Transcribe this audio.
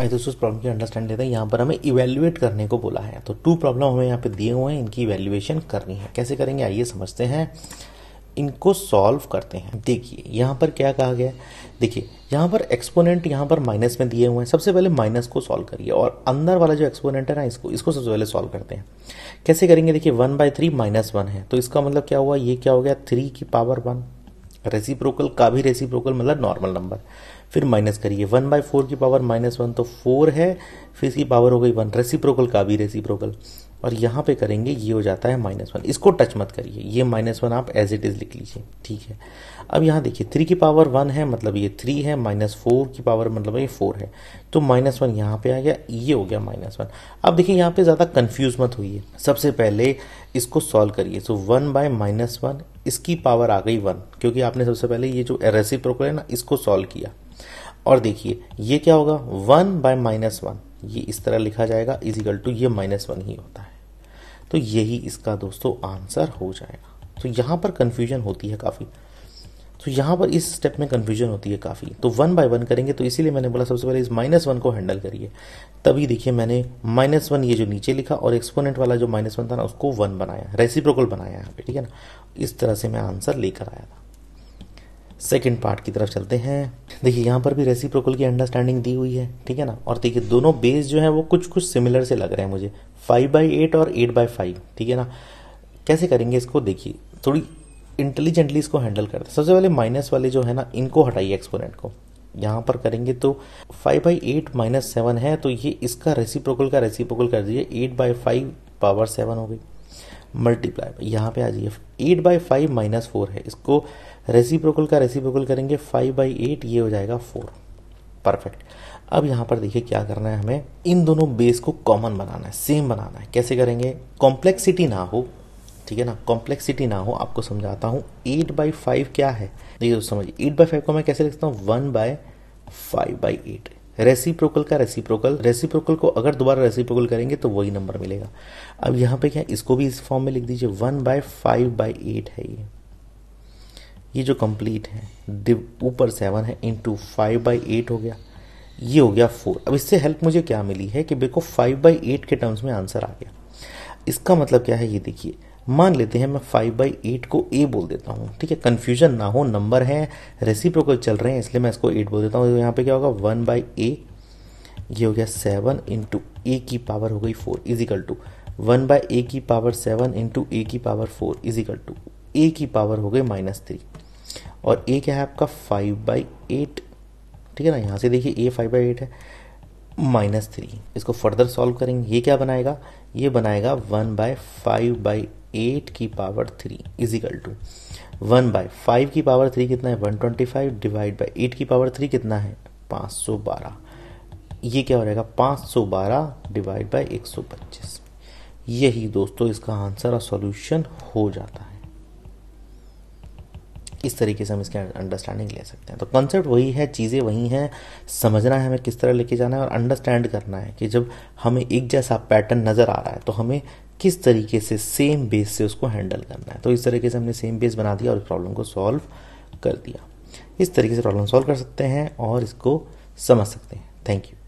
आई दोस्तों उस प्रॉब्लम की अंडरस्टैंड लेते हैं यहाँ पर हमें इवेल्युएट करने को बोला है तो टू प्रॉब्लम हमें यहाँ पे दिए हुए हैं इनकी इवेल्युएशन करनी है कैसे करेंगे आइए समझते हैं इनको सॉल्व करते हैं देखिए यहाँ पर क्या कहा गया देखिए यहाँ पर एक्सपोनेंट यहाँ पर माइनस में दिए हुए हैं सबसे पहले माइनस को सॉल्व करिए और अंदर वाला जो एक्सपोनेंट है ना इसको इसको सबसे पहले सॉल्व करते हैं कैसे करेंगे देखिए one by three minus one है तो इसका मतलब क्या हुआ ये क्या हो गया थ्री की पावर वन रेसिप्रोकल का भी रेसिप्रोकल मतलब नॉर्मल नंबर फिर माइनस करिए वन बाई फोर की पावर माइनस वन तो फोर है फिर इसकी पावर हो गई वन रेसिप्रोकल का भी रेसिप्रोकल और यहाँ पे करेंगे ये हो जाता है माइनस वन इसको टच मत करिए ये माइनस वन आप एज इट इज़ लिख लीजिए ठीक है अब यहाँ देखिए थ्री की पावर वन है मतलब ये थ्री है माइनस फोर की पावर मतलब ये फोर है तो माइनस वन यहाँ पे आ गया ये हो गया माइनस वन अब देखिए यहाँ पे ज़्यादा कन्फ्यूज मत होइए सबसे पहले इसको सॉल्व करिए so one by minus one इसकी पावर आ गई वन क्योंकि आपने सबसे पहले ये जो एरेसी प्रोकर है ना इसको सॉल्व किया और देखिए ये क्या होगा वन बाय माइनस वन ये इस तरह लिखा जाएगा इजिकल टू ये माइनस वन ही होता है तो यही इसका दोस्तों आंसर हो जाएगा तो यहाँ पर कन्फ्यूजन होती है काफ़ी तो यहाँ पर इस स्टेप में कन्फ्यूजन होती है काफ़ी तो वन बाय वन करेंगे तो इसीलिए मैंने बोला सबसे पहले इस माइनस वन को हैंडल करिए तभी देखिए मैंने माइनस वन ये जो नीचे लिखा और एक्सपोनेंट वाला जो माइनस वन था ना उसको वन बनाया रेसिप्रोकल बनाया यहाँ पे ठीक है ना इस तरह से मैं आंसर लेकर आया था सेकेंड पार्ट की तरफ चलते हैं देखिए यहाँ पर भी रेसिप्रोकल की अंडरस्टैंडिंग दी हुई है ठीक है ना और देखिए दोनों बेस जो है वो कुछ कुछ सिमिलर से लग रहे हैं मुझे फाइव बाई एट और एट बाई फाइव ठीक है ना कैसे करेंगे इसको देखिए थोड़ी इंटेलिजेंटली इसको हैंडल करते हैं सबसे पहले माइनस वाले जो है ना इनको हटाइए एक्सपोनेंट को यहाँ पर करेंगे तो five by eight minus seven है तो ये इसका रेसिप्रोकल का रेसिप्रोकल कर दीजिए eight by five power seven हो गई मल्टीप्लाई यहाँ पे आ जाइए eight by five minus four है इसको रेसिप्रोकल का रेसिप्रोकल करेंगे फाइव बाई एट ये हो जाएगा फोर परफेक्ट अब यहाँ पर देखिए क्या करना है हमें इन दोनों बेस को कॉमन बनाना है सेम बनाना है कैसे करेंगे कॉम्प्लेक्सिटी ना हो ठीक है ना कॉम्प्लेक्सिटी ना हो आपको समझाता हूँ एट बाई फाइव क्या है देखिए तो समझिए एट बाई फाइव को मैं कैसे लिखता हूँ one by five by eight reciprocal का रेसिप्रोकल रेसिप्रोकल को अगर दोबारा रेसिप्रोकल करेंगे तो वही नंबर मिलेगा अब यहां पे क्या इसको भी इस फॉर्म में लिख दीजिए one by five by eight है ये ये जो कंप्लीट है ऊपर सेवन है इंटू फाइव बाई एट हो गया ये हो गया फोर अब इससे हेल्प मुझे क्या मिली है कि मेरे फाइव बाई एट के टर्म्स में आंसर आ गया इसका मतलब क्या है ये देखिए मान लेते हैं मैं फाइव बाई एट को ए बोल देता हूँ ठीक है कन्फ्यूजन ना हो नंबर है रेसिप्रोकल चल रहे हैं इसलिए मैं इसको एट बोल देता हूँ तो यहाँ पे क्या होगा वन बाई ए ये हो गया सेवन इंटू ए की पावर हो गई four is equal to one by A की पावर सेवन इंटू ए की power four is equal to A की पावर हो गई माइनस थ्री और ए क्या है आपका फाइव बाई एट ठीक है ना यहाँ से देखिए ए फाइव बाई एट है माइनस थ्री इसको फर्दर सॉल्व करेंगे ये क्या बनाएगा ये बनाएगा one by five by eight की power three is equal to one by five की पावर थ्री कितना है one twenty five divide by eight की पावर थ्री कितना है पाँच सौ बारह ये क्या हो जाएगा पाँच सौ बारह डिवाइड बाई एक सौ पच्चीस यही दोस्तों इसका आंसर और सॉल्यूशन हो जाता है इस तरीके से हम इसके अंडरस्टैंडिंग ले सकते हैं तो कॉन्सेप्ट वही है चीज़ें वही हैं समझना है हमें किस तरह लेके जाना है और अंडरस्टैंड करना है कि जब हमें एक जैसा पैटर्न नज़र आ रहा है तो हमें किस तरीके से सेम बेस से उसको हैंडल करना है तो इस तरीके से हमने सेम बेस बना दिया और इस प्रॉब्लम को सॉल्व कर दिया इस तरीके से प्रॉब्लम सॉल्व कर सकते हैं और इसको समझ सकते हैं थैंक यू